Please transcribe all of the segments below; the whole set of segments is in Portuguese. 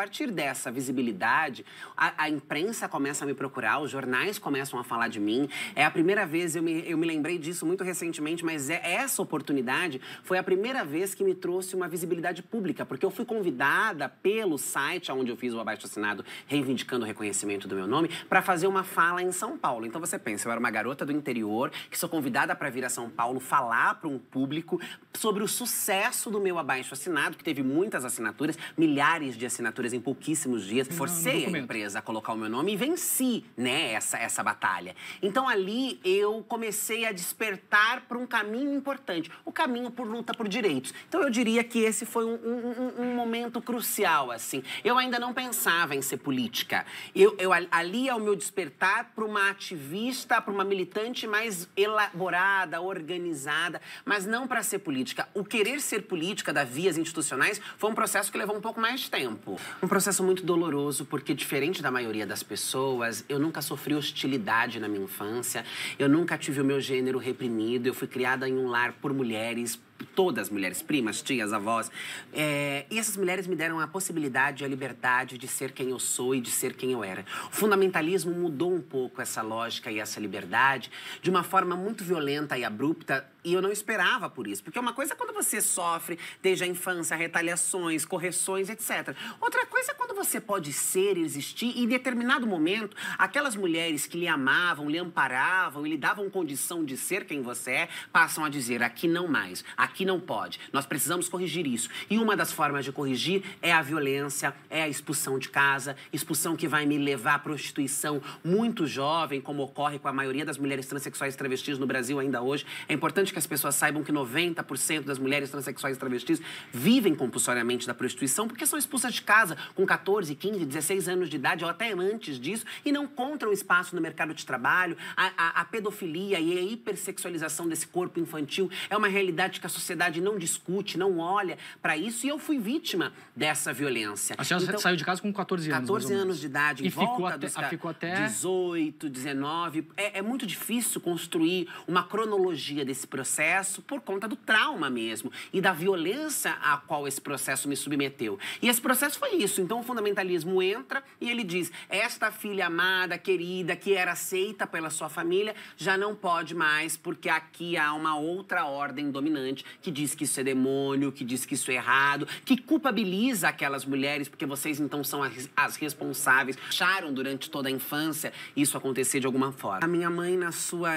partir dessa visibilidade, a, a, imprensa começa a me procurar, os jornais começam a falar de mim. É a primeira vez, eu me, eu me lembrei disso muito recentemente, mas é, essa oportunidade foi a primeira vez que me trouxe uma visibilidade pública, porque eu fui convidada pelo site onde eu fiz o abaixo assinado, reivindicando o reconhecimento do meu nome, para fazer uma fala em São Paulo. Então você pensa, eu era uma garota do interior, que sou convidada para vir a São Paulo falar para um público sobre o sucesso do meu abaixo assinado, que teve muitas assinaturas, milhares de assinaturas em pouquíssimos dias. Forcei a empresa a colocar o meu nome e venci, né, essa, essa batalha. Então ali eu comecei a despertar para um caminho importante, o caminho por luta por direitos. Então eu diria que esse foi um, um, um momento crucial, assim. Eu ainda não pensava em ser política. Eu, eu ali é o meu despertar para uma ativista, para uma militante mais elaborada, organizada, mas não para ser política. O querer ser política da vias institucionais foi um processo que levou um pouco mais de tempo. Um processo muito doloroso, porque diferente da maioria das pessoas, eu nunca sofri hostilidade na minha infância, eu nunca tive o meu gênero reprimido, eu fui criada em um lar por mulheres, todas mulheres, primas, tias, avós. É, e essas mulheres me deram a possibilidade e a liberdade de ser quem eu sou e de ser quem eu era. O fundamentalismo mudou um pouco essa lógica e essa liberdade de uma forma muito violenta e abrupta. E eu não esperava por isso, porque é uma coisa é quando você sofre desde a infância retaliações, correções, etc. Outra coisa é quando você pode ser, existir e em determinado momento, aquelas mulheres que lhe amavam, lhe amparavam e lhe davam condição de ser quem você é, passam a dizer: aqui não mais, aqui Aqui não pode. Nós precisamos corrigir isso. E uma das formas de corrigir é a violência, é a expulsão de casa, expulsão que vai me levar à prostituição muito jovem, como ocorre com a maioria das mulheres transexuais e travestis no Brasil ainda hoje. É importante que as pessoas saibam que 90% das mulheres transexuais e travestis vivem compulsoriamente da prostituição porque são expulsas de casa com 14, 15, 16 anos de idade ou até antes disso e não encontram espaço no mercado de trabalho. A, a, a pedofilia e a hipersexualização desse corpo infantil é uma realidade que a sociedade sociedade não discute, não olha para isso. E eu fui vítima dessa violência. A senhora então, saiu de casa com 14 anos. 14 anos de idade, e em ficou volta até, dos ah, ficou até... 18, 19. É, é muito difícil construir uma cronologia desse processo por conta do trauma mesmo e da violência a qual esse processo me submeteu. E esse processo foi isso. Então o fundamentalismo entra e ele diz: esta filha amada, querida, que era aceita pela sua família, já não pode mais, porque aqui há uma outra ordem dominante que diz que isso é demônio, que diz que isso é errado, que culpabiliza aquelas mulheres porque vocês então são as, as responsáveis. Acharam durante toda a infância isso acontecer de alguma forma. A minha mãe, na sua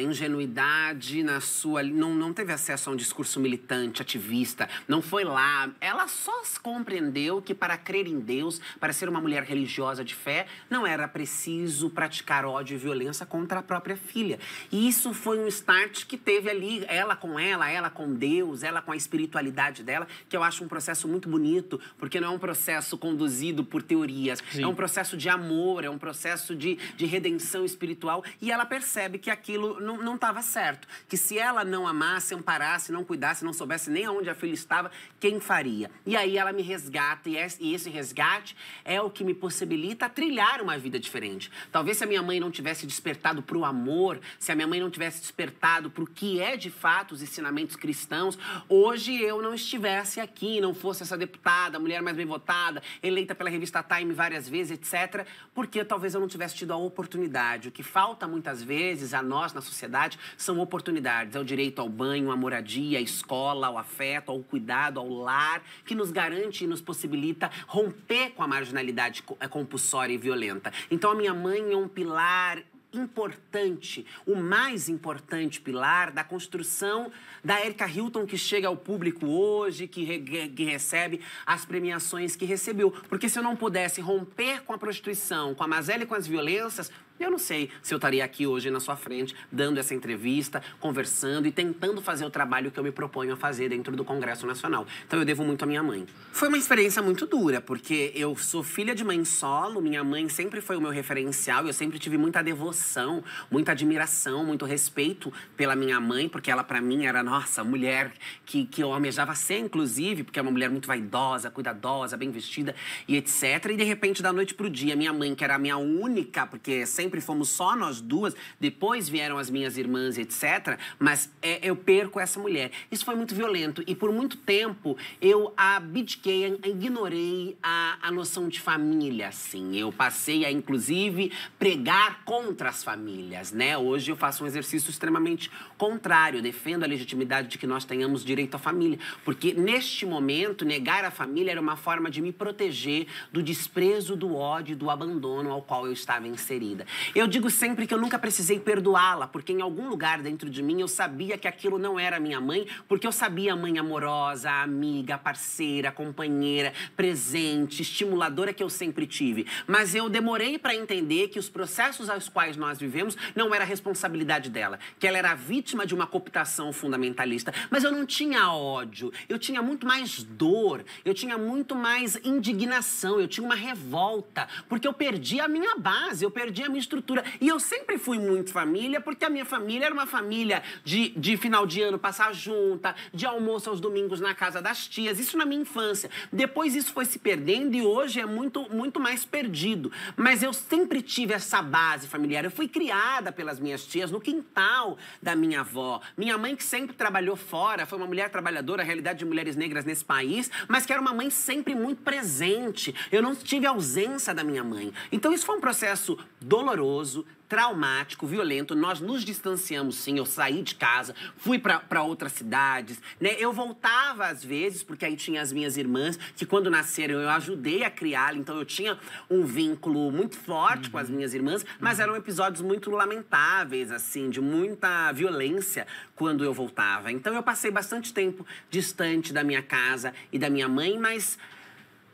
ingenuidade, na sua. não, não teve acesso a um discurso militante, ativista, não foi lá. Ela só compreendeu que para crer em Deus, para ser uma mulher religiosa de fé, não era preciso praticar ódio e violência contra a própria filha. E isso foi um start que teve ali, ela com ela, ela com com Deus, ela com a espiritualidade dela, que eu acho um processo muito bonito, porque não é um processo conduzido por teorias, Sim. é um processo de amor, é um processo de, de redenção espiritual, e ela percebe que aquilo não estava certo, que se ela não amasse, amparasse, não cuidasse, não soubesse nem aonde a filha estava, quem faria? E aí ela me resgata, e é, esse resgate é o que me possibilita trilhar uma vida diferente. Talvez se a minha mãe não tivesse despertado para o amor, se a minha mãe não tivesse despertado para o que é de fato os ensinamentos cristãos, cristãos, hoje eu não estivesse aqui, não fosse essa deputada, mulher mais bem votada, eleita pela revista Time várias vezes, etc., porque talvez eu não tivesse tido a oportunidade. O que falta muitas vezes a nós na sociedade são oportunidades. É o direito ao banho, à moradia, à escola, ao afeto, ao cuidado, ao lar, que nos garante e nos possibilita romper com a marginalidade é, compulsória e violenta. Então, a minha mãe é um pilar importante, o mais importante pilar da construção da Erika Hilton que chega ao público hoje, que, re que, recebe as premiações que recebeu. Porque se eu não pudesse romper com a prostituição, com a mazela e com as violências, eu não sei se eu estaria aqui hoje na sua frente, dando essa entrevista, conversando e tentando fazer o trabalho que eu me proponho a fazer dentro do Congresso Nacional. Então eu devo muito à minha mãe. Foi uma experiência muito dura, porque eu sou filha de mãe solo, minha mãe sempre foi o meu referencial, eu sempre tive muita devoção, muita admiração, muito respeito pela minha mãe, porque ela para mim era, nossa, mulher que, que eu almejava ser, inclusive, porque é uma mulher muito vaidosa, cuidadosa, bem vestida e etc. E de repente, da noite pro dia, minha mãe, que era a minha única, porque sempre sempre fomos só nós duas, depois vieram as minhas irmãs, etc. Mas é, eu perco essa mulher. Isso foi muito violento e por muito tempo eu abdiquei, ignorei a, a noção de família, assim. Eu passei a, inclusive, pregar contra as famílias, né? Hoje eu faço um exercício extremamente contrário, eu defendo a legitimidade de que nós tenhamos direito à família, porque neste momento negar a família era uma forma de me proteger do desprezo, do ódio, do abandono ao qual eu estava inserida. Eu digo sempre que eu nunca precisei perdoá-la, porque em algum lugar dentro de mim eu sabia que aquilo não era minha mãe, porque eu sabia a mãe amorosa, a amiga, a parceira, a companheira, presente, estimuladora que eu sempre tive. Mas eu demorei para entender que os processos aos quais nós vivemos não era responsabilidade dela, que ela era vítima de uma cooptação fundamentalista. Mas eu não tinha ódio, eu tinha muito mais dor, eu tinha muito mais indignação, eu tinha uma revolta, porque eu perdi a minha base, eu perdi a minha estrutura. E eu sempre fui muito família, porque a minha família era uma família de, de final de ano passar junta, de almoço aos domingos na casa das tias. Isso na minha infância. Depois isso foi se perdendo e hoje é muito, muito mais perdido. Mas eu sempre tive essa base familiar. Eu fui criada pelas minhas tias no quintal da minha avó. Minha mãe, que sempre trabalhou fora, foi uma mulher trabalhadora, a realidade de mulheres negras nesse país, mas que era uma mãe sempre muito presente. Eu não tive ausência da minha mãe. Então isso foi um processo doloroso, traumático, violento. Nós nos distanciamos, sim. Eu saí de casa, fui para outras cidades, né? Eu voltava às vezes, porque aí tinha as minhas irmãs, que quando nasceram eu ajudei a criá-la, então eu tinha um vínculo muito forte uhum. com as minhas irmãs, mas uhum. eram episódios muito lamentáveis, assim, de muita violência quando eu voltava. Então eu passei bastante tempo distante da minha casa e da minha mãe, mas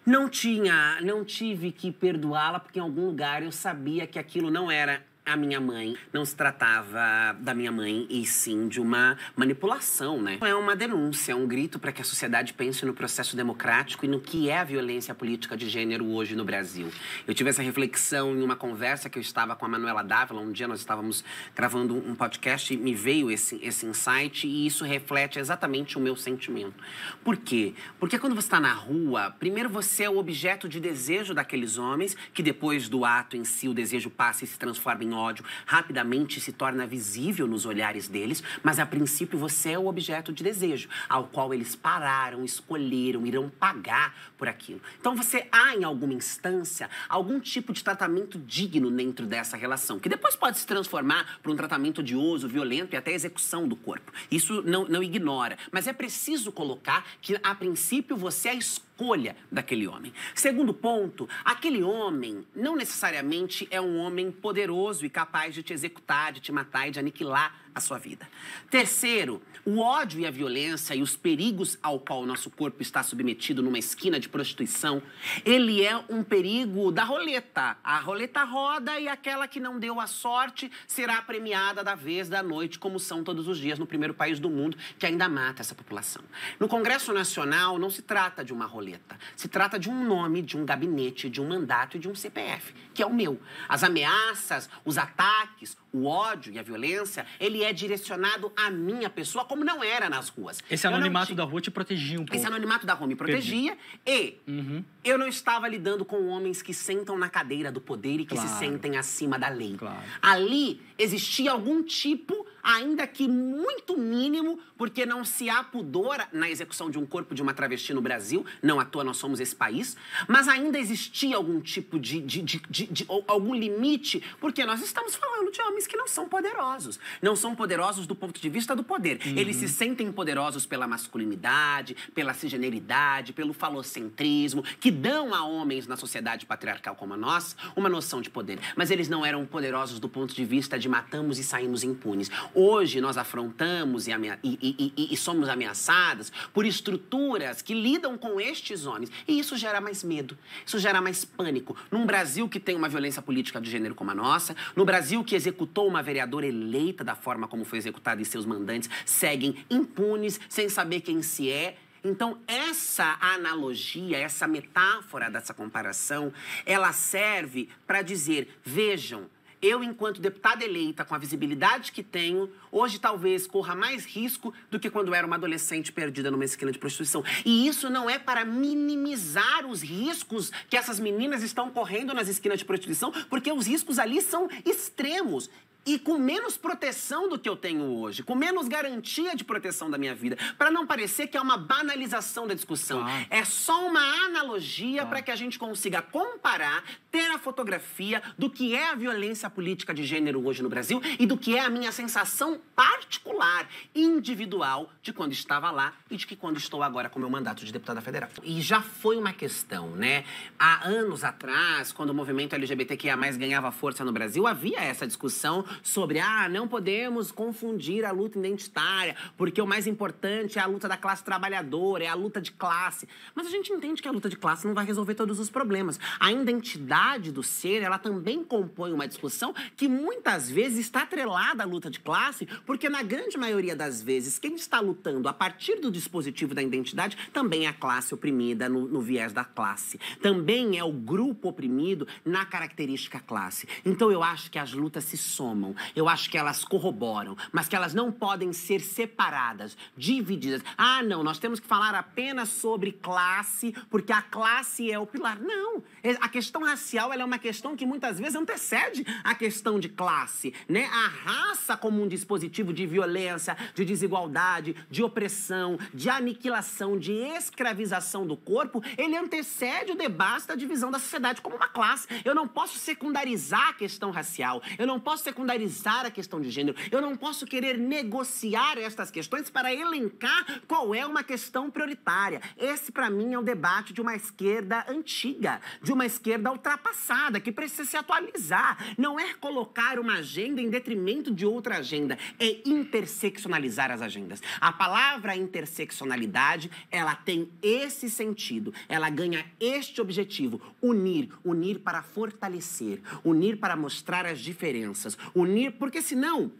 não tinha, não tive que perdoá-la porque em algum lugar eu sabia que aquilo não era a minha mãe não se tratava da minha mãe e sim de uma manipulação, né? É uma denúncia, é um grito para que a sociedade pense no processo democrático e no que é a violência política de gênero hoje no Brasil. Eu tive essa reflexão em uma conversa que eu estava com a Manuela Dávila, um dia nós estávamos gravando um podcast e me veio esse, esse insight e isso reflete exatamente o meu sentimento. Por quê? Porque quando você está na rua, primeiro você é o objeto de desejo daqueles homens, que depois do ato em si o desejo passa e se transforma em ódio rapidamente se torna visível nos olhares deles, mas a princípio você é o objeto de desejo, ao qual eles pararam, escolheram, irão pagar por aquilo. Então você há em alguma instância algum tipo de tratamento digno dentro dessa relação, que depois pode se transformar para um tratamento odioso, violento e até execução do corpo. Isso não, não ignora, mas é preciso colocar que a princípio você é escolha escolha daquele homem. Segundo ponto, aquele homem não necessariamente é um homem poderoso e capaz de te executar, de te matar e de aniquilar a sua vida. Terceiro, o ódio e a violência e os perigos ao qual o nosso corpo está submetido numa esquina de prostituição, ele é um perigo da roleta. A roleta roda e aquela que não deu a sorte será premiada da vez da noite, como são todos os dias no primeiro país do mundo que ainda mata essa população. No Congresso Nacional não se trata de uma roleta, se trata de um nome, de um gabinete, de um mandato e de um CPF, que é o meu. As ameaças, os ataques, o ódio e a violência, ele é direcionado à minha pessoa, como não era nas ruas. Esse anonimato tinha... da rua te protegia um pouco. Esse anonimato da rua me protegia Perdi. e uhum. eu não estava lidando com homens que sentam na cadeira do poder e que claro. se sentem acima da lei. Claro. Ali existia algum tipo ainda que muito mínimo, porque não se há pudor na execução de um corpo de uma travesti no Brasil, não à toa nós somos esse país, mas ainda existia algum tipo de, de, de, de algum limite, porque nós estamos falando de homens que não são poderosos. Não são poderosos do ponto de vista do poder. Uhum. Eles se sentem poderosos pela masculinidade, pela cisgeneridade, pelo falocentrismo, que dão a homens na sociedade patriarcal como a nossa uma noção de poder. Mas eles não eram poderosos do ponto de vista de matamos e saímos impunes. Hoje nós afrontamos e, e, e, e, somos ameaçadas por estruturas que lidam com estes homens. E isso gera mais medo, isso gera mais pânico. Num Brasil que tem uma violência política de gênero como a nossa, no Brasil que executou uma vereadora eleita da forma como foi executada e seus mandantes seguem impunes, sem saber quem se é. Então, essa analogia, essa metáfora dessa comparação, ela serve para dizer: vejam, eu, enquanto deputada eleita, com a visibilidade que tenho, hoje talvez corra mais risco do que quando era uma adolescente perdida numa esquina de prostituição. E isso não é para minimizar os riscos que essas meninas estão correndo nas esquinas de prostituição, porque os riscos ali são extremos e com menos proteção do que eu tenho hoje, com menos garantia de proteção da minha vida, para não parecer que é uma banalização da discussão. Ah. É só uma analogia ah. para que a gente consiga comparar, ter a fotografia do que é a violência política de gênero hoje no Brasil e do que é a minha sensação particular, individual, de quando estava lá e de que quando estou agora com meu mandato de deputada federal. E já foi uma questão, né? Há anos atrás, quando o movimento LGBTQIA+ ganhava força no Brasil, havia essa discussão sobre ah, não podemos confundir a luta identitária, porque o mais importante é a luta da classe trabalhadora, é a luta de classe. Mas a gente entende que a luta de classe não vai resolver todos os problemas. A identidade do ser, ela também compõe uma discussão que muitas vezes está atrelada à luta de classe, porque na grande maioria das vezes quem está lutando a partir do dispositivo da identidade também é a classe oprimida no, no viés da classe. Também é o grupo oprimido na característica classe. Então eu acho que as lutas se somam somam, eu acho que elas corroboram, mas que elas não podem ser separadas, divididas. Ah, não, nós temos que falar apenas sobre classe, porque a classe é o pilar. Não, a questão racial é uma questão que muitas vezes antecede a questão de classe, né? A raça como um dispositivo de violência, de desigualdade, de opressão, de aniquilação, de escravização do corpo, ele antecede o debate da divisão da sociedade como uma classe. Eu não posso secundarizar a questão racial, eu não posso secundarizar a questão de gênero, eu não posso querer negociar estas questões para elencar qual é uma questão prioritária. Esse, para mim, é o um debate de uma esquerda antiga, de de uma esquerda ultrapassada, que precisa se atualizar. Não é colocar uma agenda em detrimento de outra agenda, é interseccionalizar as agendas. A palavra interseccionalidade, ela tem esse sentido, ela ganha este objetivo, unir, unir para fortalecer, unir para mostrar as diferenças, unir porque senão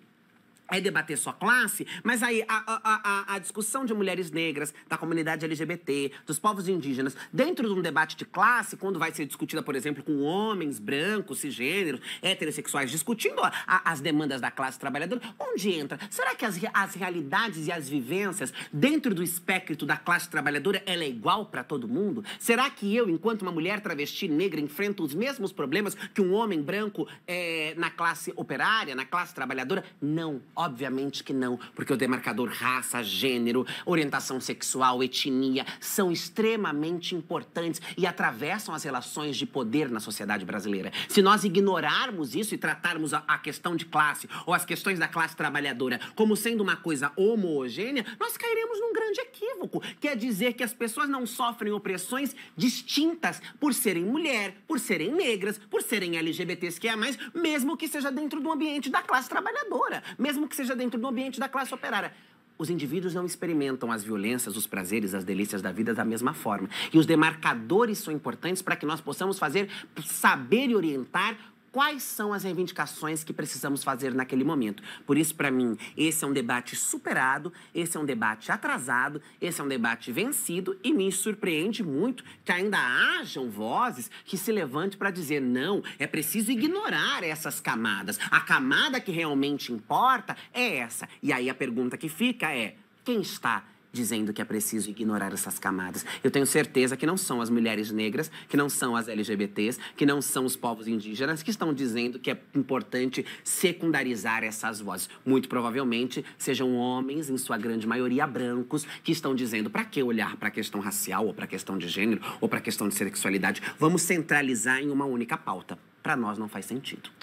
é debater sua classe, mas aí a, a, a, a, discussão de mulheres negras, da comunidade LGBT, dos povos indígenas, dentro de um debate de classe, quando vai ser discutida, por exemplo, com homens brancos, cisgêneros, heterossexuais, discutindo as demandas da classe trabalhadora, onde entra? Será que as, as realidades e as vivências dentro do espectro da classe trabalhadora ela é igual para todo mundo? Será que eu, enquanto uma mulher travesti negra, enfrento os mesmos problemas que um homem branco é, na classe operária, na classe trabalhadora? Não Obviamente que não, porque o demarcador raça, gênero, orientação sexual, etnia são extremamente importantes e atravessam as relações de poder na sociedade brasileira. Se nós ignorarmos isso e tratarmos a, questão de classe ou as questões da classe trabalhadora como sendo uma coisa homogênea, nós cairemos num grande equívoco. Quer é dizer que as pessoas não sofrem opressões distintas por serem mulher, por serem negras, por serem LGBTs que é mais, mesmo que seja dentro do ambiente da classe trabalhadora. Mesmo mesmo que seja dentro do ambiente da classe operária. Os indivíduos não experimentam as violências, os prazeres, as delícias da vida da mesma forma. E os demarcadores são importantes para que nós possamos fazer, saber e orientar quais são as reivindicações que precisamos fazer naquele momento. Por isso, para mim, esse é um debate superado, esse é um debate atrasado, esse é um debate vencido e me surpreende muito que ainda hajam vozes que se levantem para dizer não, é preciso ignorar essas camadas. A camada que realmente importa é essa. E aí a pergunta que fica é: quem está dizendo que é preciso ignorar essas camadas. Eu tenho certeza que não são as mulheres negras, que não são as LGBTs, que não são os povos indígenas que estão dizendo que é importante secundarizar essas vozes. Muito provavelmente sejam homens, em sua grande maioria brancos, que estão dizendo para que olhar para a questão racial ou para a questão de gênero ou para a questão de sexualidade? Vamos centralizar em uma única pauta. Para nós não faz sentido.